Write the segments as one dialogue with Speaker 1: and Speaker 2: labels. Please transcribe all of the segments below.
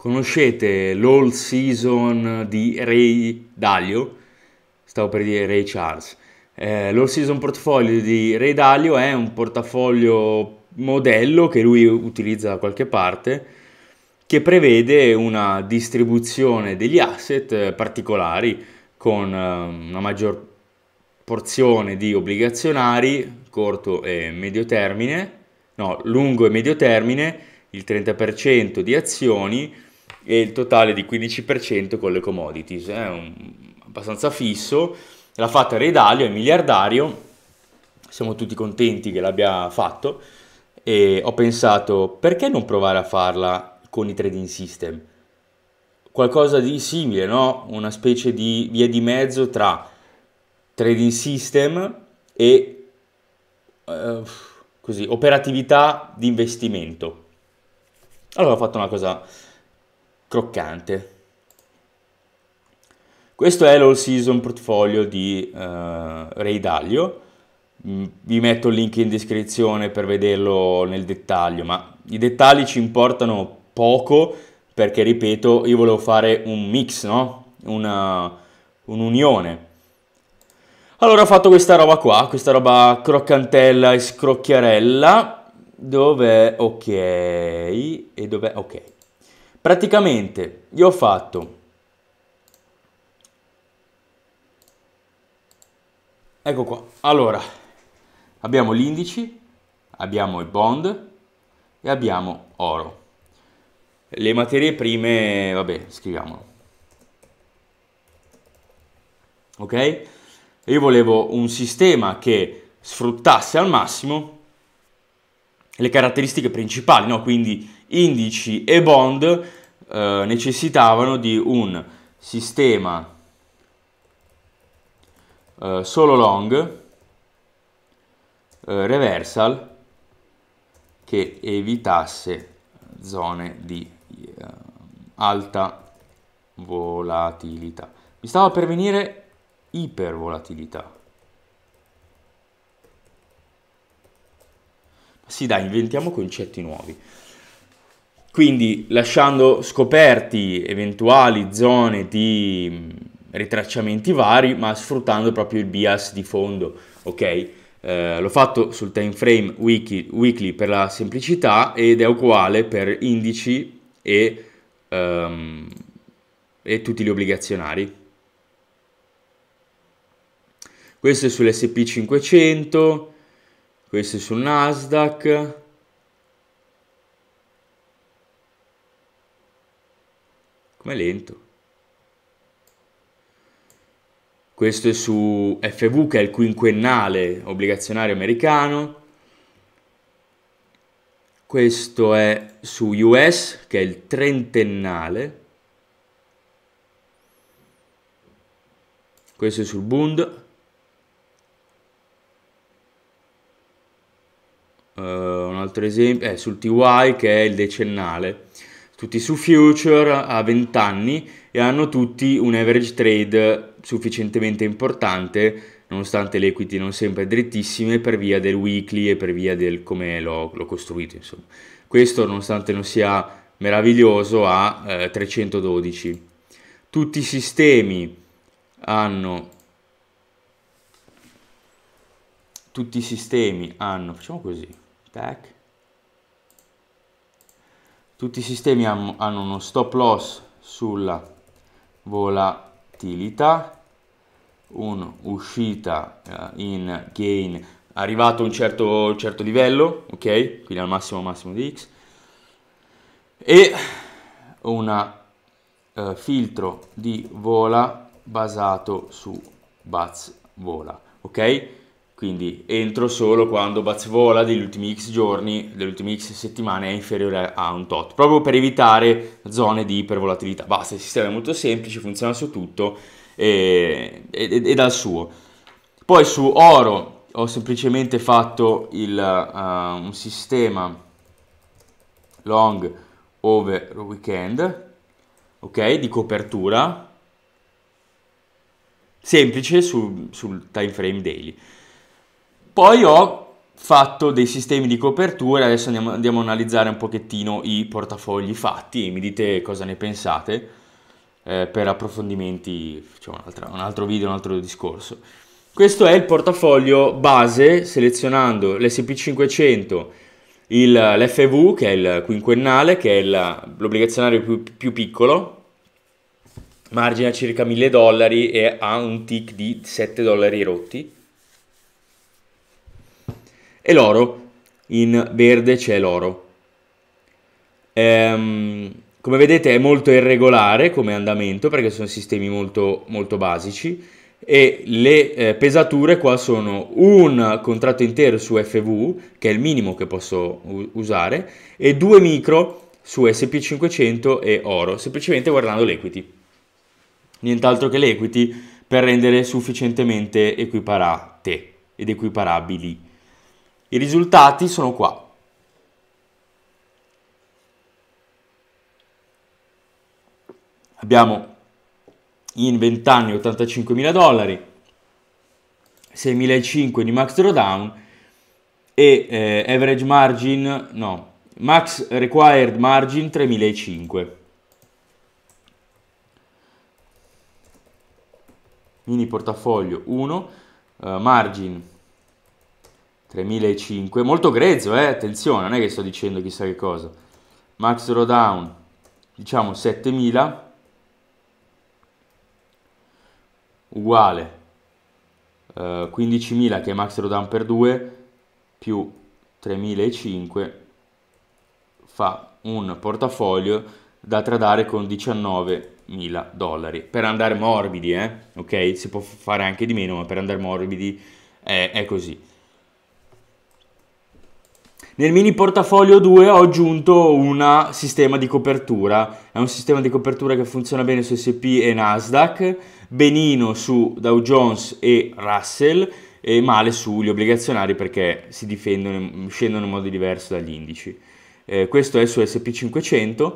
Speaker 1: Conoscete l'All Season di Ray Dalio? Stavo per dire Ray Charles. Eh, L'All Season Portfolio di Ray Dalio è un portafoglio modello che lui utilizza da qualche parte che prevede una distribuzione degli asset eh, particolari con eh, una maggior porzione di obbligazionari corto e medio termine, no, lungo e medio termine, il 30% di azioni e il totale di 15% con le commodities. È un, abbastanza fisso, l'ha fatta Redalio, è miliardario, siamo tutti contenti che l'abbia fatto e ho pensato perché non provare a farla con i trading system? Qualcosa di simile, no? Una specie di via di mezzo tra trading system e eh, così, operatività di investimento. Allora ho fatto una cosa croccante. Questo è l'All Season Portfolio di uh, Ray Dalio, mm, vi metto il link in descrizione per vederlo nel dettaglio, ma i dettagli ci importano poco perché, ripeto, io volevo fare un mix, no? Una, un'unione. Allora ho fatto questa roba qua, questa roba croccantella e scrocchiarella, Dov'è? ok, e dov'è? ok. Praticamente io ho fatto, ecco qua, allora abbiamo l'indice abbiamo i bond e abbiamo oro. Le materie prime, vabbè, scriviamolo. Ok? Io volevo un sistema che sfruttasse al massimo le caratteristiche principali, no? quindi indici e bond eh, necessitavano di un sistema eh, solo long, eh, reversal, che evitasse zone di eh, alta volatilità. Mi stava per venire ipervolatilità. sì dai, inventiamo concetti nuovi. Quindi lasciando scoperti eventuali zone di mm, ritracciamenti vari, ma sfruttando proprio il bias di fondo, ok? Eh, l'ho fatto sul time frame wiki, weekly per la semplicità ed è uguale per indici e, um, e tutti gli obbligazionari. Questo è sull'SP500, questo è sul Nasdaq come lento questo è su FV che è il quinquennale obbligazionario americano questo è su US che è il trentennale questo è sul Bund altro esempio è eh, sul TY che è il decennale, tutti su future a 20 anni e hanno tutti un average trade sufficientemente importante nonostante le equity non sempre drittissime per via del weekly e per via del come l'ho, l'ho costruito insomma. Questo nonostante non sia meraviglioso ha eh, 312. Tutti i sistemi hanno tutti i sistemi hanno, facciamo così, tac, tutti i sistemi hanno uno stop loss sulla volatilità, un'uscita eh, in gain arrivato a un certo, certo livello, ok? Quindi al massimo massimo di X, e un uh, filtro di vola basato su Buzz vola, ok? quindi entro solo quando Bazvola degli ultimi x giorni, delle ultime x settimane è inferiore a un tot, proprio per evitare zone di ipervolatilità. Basta, il sistema è molto semplice, funziona su tutto e, e, e dal suo. Poi su oro ho semplicemente fatto il, uh, un sistema long over weekend, ok, di copertura semplice sul, sul time frame daily. Poi ho fatto dei sistemi di copertura, adesso andiamo, andiamo, a analizzare un pochettino i portafogli fatti e mi dite cosa ne pensate eh, per approfondimenti, facciamo un altro video, un altro discorso. Questo è il portafoglio base, selezionando l'SP500, l'FV che è il quinquennale, che è l'obbligazionario più, più piccolo, margine a circa 1000 dollari e ha un tick di 7 dollari rotti e l'oro, in verde c'è l'oro. Ehm, come vedete è molto irregolare come andamento perché sono sistemi molto, molto basici e le eh, pesature qua sono un contratto intero su FV, che è il minimo che posso usare, e due micro su SP500 e oro, semplicemente guardando l'equity. Nient'altro che l'equity per rendere sufficientemente equiparate ed equiparabili i risultati sono qua. Abbiamo in 20 anni 85.000 dollari, 6.500 di max drawdown e eh, average margin, no, max required margin 3.500. Mini portafoglio 1, eh, margin 3.500, molto grezzo, eh? attenzione, non è che sto dicendo chissà che cosa. Max Rodown, diciamo 7.000, uguale uh, eh, 15.000 che è Max Rodown per 2, più 3.500 fa un portafoglio da tradare con 19.000 dollari. Per andare morbidi, eh? ok? Si può fare anche di meno, ma per andare morbidi è, è così. Nel mini portafoglio 2 ho aggiunto un sistema di copertura, è un sistema di copertura che funziona bene su SP e Nasdaq, benino su Dow Jones e Russell e male sugli obbligazionari perché si difendono, scendono in modo diverso dagli indici. Eh, questo è su SP500,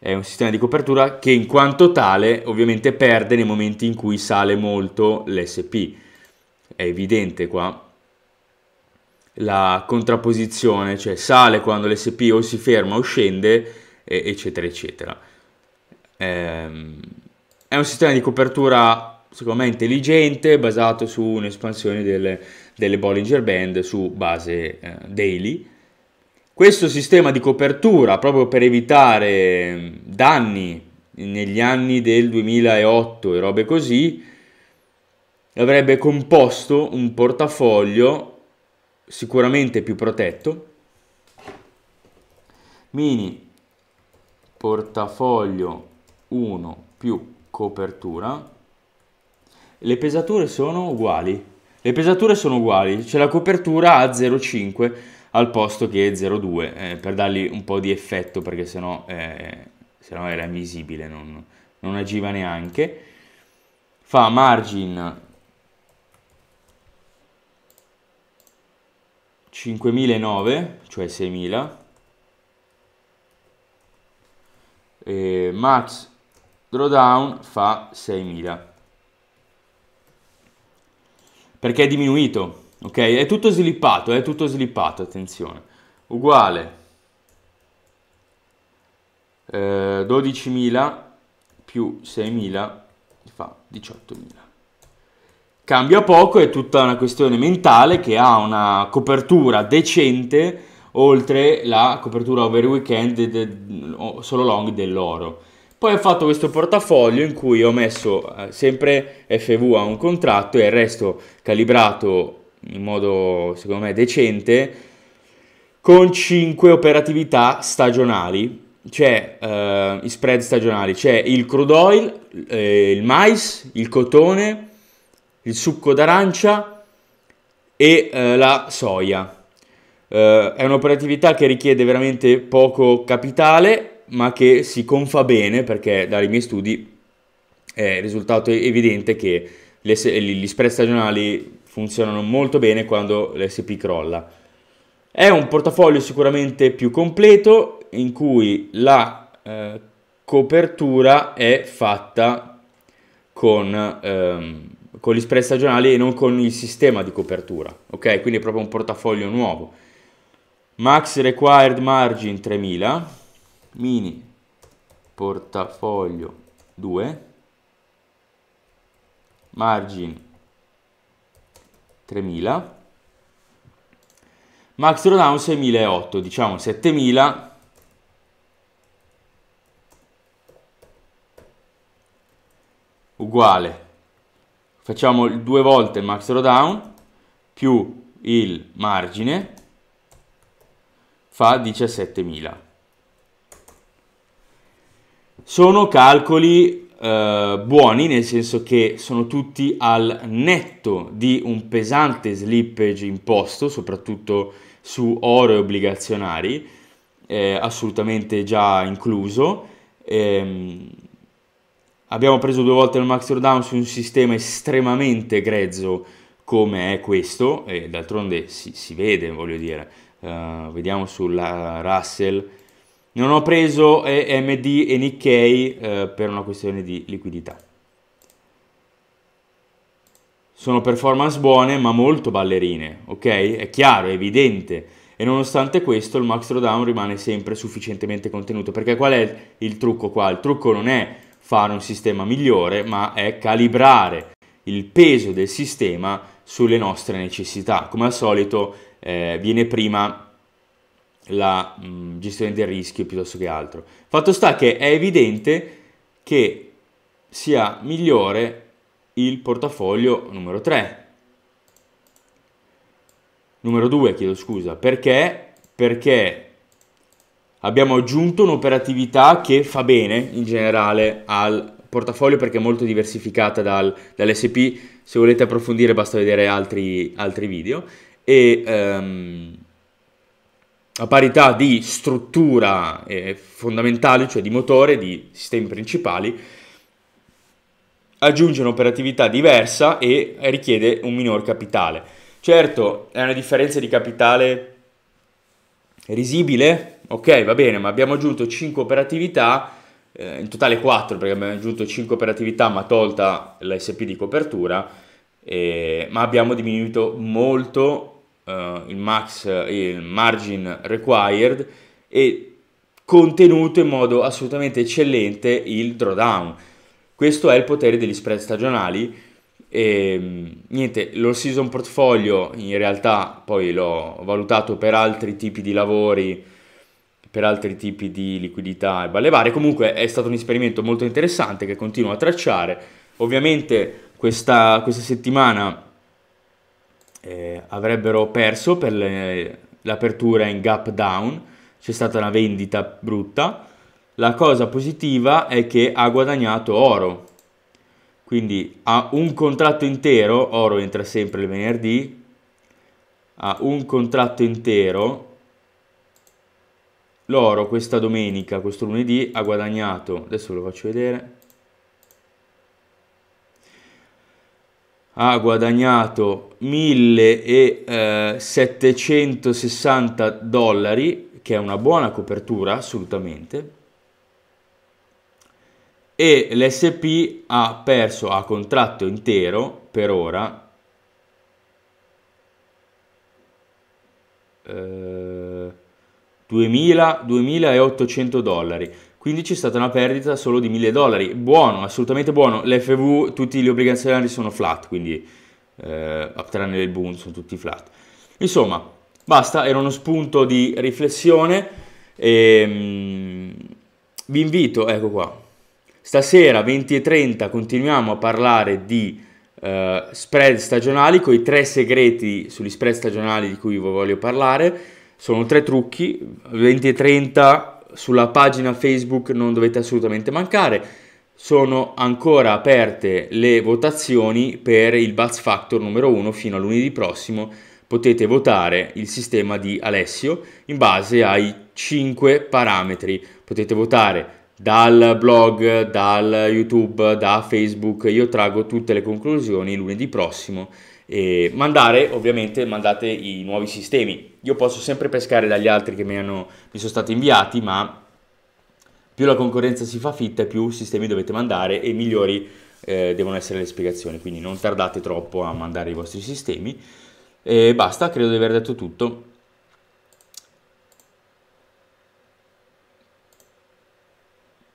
Speaker 1: è un sistema di copertura che in quanto tale ovviamente perde nei momenti in cui sale molto l'SP. È evidente qua la contrapposizione, cioè sale quando l'SP o si ferma o scende, eccetera, eccetera. Ehm, è un sistema di copertura, secondo me, intelligente, basato su un'espansione delle, delle Bollinger Band su base eh, daily. Questo sistema di copertura, proprio per evitare ehm, danni negli anni del 2008 e robe così, avrebbe composto un portafoglio sicuramente più protetto. Mini portafoglio 1 più copertura. Le pesature sono uguali. Le pesature sono uguali, c'è la copertura a 0,5 al posto che 0,2 eh, per dargli un po' di effetto perché sennò, eh, sennò era invisibile, non, non agiva neanche. Fa margin 5009, cioè 6000. E max drawdown fa 6000. Perché è diminuito, ok? È tutto slippato, è tutto slippato, attenzione. Uguale eh, 12.000 più 6.000 fa 18.000 cambia poco, è tutta una questione mentale che ha una copertura decente oltre la copertura over weekend solo long dell'oro. Poi ho fatto questo portafoglio in cui ho messo eh, sempre FV a un contratto e il resto calibrato in modo secondo me decente con 5 operatività stagionali, cioè eh, i spread stagionali, c'è il crude oil, eh, il mais, il cotone, il succo d'arancia e eh, la soia. Eh, è un'operatività che richiede veramente poco capitale, ma che si confà bene perché dai miei studi è risultato evidente che le, gli spread stagionali funzionano molto bene quando l'SP crolla. È un portafoglio sicuramente più completo in cui la eh, copertura è fatta con ehm, con gli spread stagionali e non con il sistema di copertura, ok? Quindi è proprio un portafoglio nuovo. Max Required Margin 3000, mini portafoglio 2, margin 3000, max drawdown 6008, diciamo 7000 uguale facciamo due volte il max drawdown più il margine fa 17.000. Sono calcoli eh, buoni nel senso che sono tutti al netto di un pesante slippage imposto, soprattutto su oro e obbligazionari, eh, assolutamente già incluso. Ehm, Abbiamo preso due volte il max down su un sistema estremamente grezzo come è questo, e d'altronde si, si vede, voglio dire. Uh, vediamo sulla Russell. Non ho preso EMD e Nikkei uh, per una questione di liquidità. Sono performance buone ma molto ballerine, ok? È chiaro, è evidente. E nonostante questo il max drawdown rimane sempre sufficientemente contenuto. Perché qual è il trucco qua? Il trucco non è fare un sistema migliore, ma è calibrare il peso del sistema sulle nostre necessità. Come al solito eh, viene prima la mh, mm, gestione del rischio piuttosto che altro. Fatto sta che è evidente che sia migliore il portafoglio numero 3. Numero 2, chiedo scusa, perché? Perché abbiamo aggiunto un'operatività che fa bene in generale al portafoglio perché è molto diversificata dal, dall'SP, se volete approfondire basta vedere altri, altri video, e ehm, a parità di struttura eh, fondamentale, cioè di motore, di sistemi principali, aggiunge un'operatività diversa e richiede un minor capitale. Certo, è una differenza di capitale risibile, ok va bene ma abbiamo aggiunto 5 operatività eh, in totale 4 perché abbiamo aggiunto 5 operatività ma tolta l'SP di copertura eh, ma abbiamo diminuito molto eh, il max il margin required e contenuto in modo assolutamente eccellente il drawdown questo è il potere degli spread stagionali e ehm, niente, lo season portfolio in realtà poi l'ho valutato per altri tipi di lavori per altri tipi di liquidità e ballevare. Comunque è stato un esperimento molto interessante che continuo a tracciare. Ovviamente questa, questa settimana eh, avrebbero perso per l'apertura in gap down, c'è stata una vendita brutta. La cosa positiva è che ha guadagnato oro, quindi ha un contratto intero, oro entra sempre il venerdì, ha un contratto intero L'oro questa domenica, questo lunedì, ha guadagnato, adesso ve lo faccio vedere, ha guadagnato 1760 eh, dollari, che è una buona copertura assolutamente, e l'SP ha perso a contratto intero per ora eh, 2.800 dollari. Quindi c'è stata una perdita solo di 1.000 dollari. Buono, assolutamente buono. L'FV, tutti gli obbligazionari sono flat, quindi eh, tranne il boom sono tutti flat. Insomma, basta, era uno spunto di riflessione. E, mm, vi invito, ecco qua. Stasera 20.30 continuiamo a parlare di eh, spread stagionali con i tre segreti sugli spread stagionali di cui vi voglio parlare sono tre trucchi, 20 e 30 sulla pagina Facebook non dovete assolutamente mancare. Sono ancora aperte le votazioni per il Buzz Factor numero 1 fino a lunedì prossimo. Potete votare il sistema di Alessio in base ai 5 parametri. Potete votare dal blog, dal YouTube, da Facebook. Io trago tutte le conclusioni lunedì prossimo e mandare, ovviamente, mandate i nuovi sistemi. Io posso sempre pescare dagli altri che mi, hanno, mi sono stati inviati, ma più la concorrenza si fa fitta, più sistemi dovete mandare e migliori eh, devono essere le spiegazioni. Quindi non tardate troppo a mandare i vostri sistemi. E basta, credo di aver detto tutto.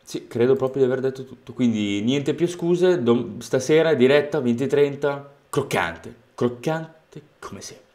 Speaker 1: Sì, credo proprio di aver detto tutto. Quindi niente più scuse, stasera diretta 20.30, croccante croccante come sempre.